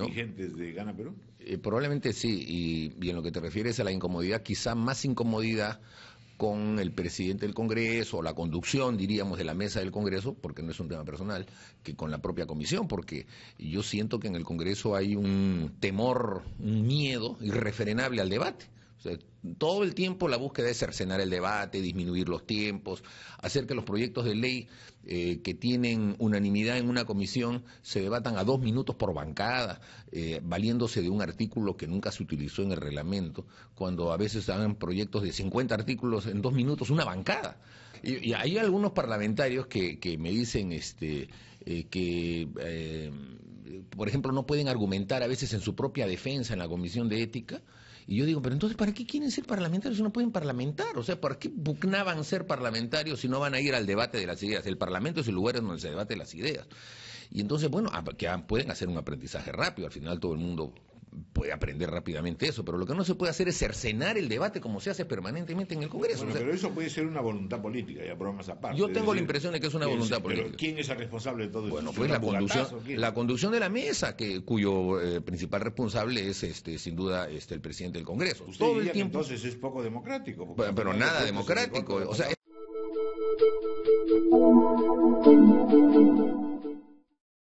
¿No? de Gana Perú? Eh, probablemente sí, y, en lo que te refieres a la incomodidad, quizá más incomodidad con el presidente del Congreso, o la conducción, diríamos, de la mesa del Congreso, porque no es un tema personal, que con la propia comisión, porque yo siento que en el Congreso hay un temor, un miedo irrefrenable al debate todo el tiempo la búsqueda es cercenar el debate, disminuir los tiempos, hacer que los proyectos de ley eh, que tienen unanimidad en una comisión se debatan a dos minutos por bancada, eh, valiéndose de un artículo que nunca se utilizó en el reglamento, cuando a veces hagan proyectos de 50 artículos en dos minutos, una bancada. Y, hay algunos parlamentarios que, me dicen este, eh, que, por ejemplo, no pueden argumentar a veces en su propia defensa en la comisión de ética y yo digo, pero entonces, ¿para qué quieren ser parlamentarios si no pueden parlamentar? O sea, ¿para qué bucnaban ser parlamentarios si no van a ir al debate de las ideas? El Parlamento es el lugar donde se debate las ideas. Y entonces, bueno, que pueden hacer un aprendizaje rápido. Al final todo el mundo puede aprender rápidamente eso, pero lo que no se puede hacer es cercenar el debate como se hace permanentemente en el Congreso. pero eso puede ser una voluntad política, ya bromas aparte. Yo tengo la impresión de que es una voluntad política. Pero ¿quién es el responsable de todo esto? Bueno, pues la conducción, de la mesa, que cuyo eh, principal responsable es, este, sin duda, este, el presidente del Congreso. todo el tiempo. Entonces es poco democrático. Pero, nada democrático. O sea.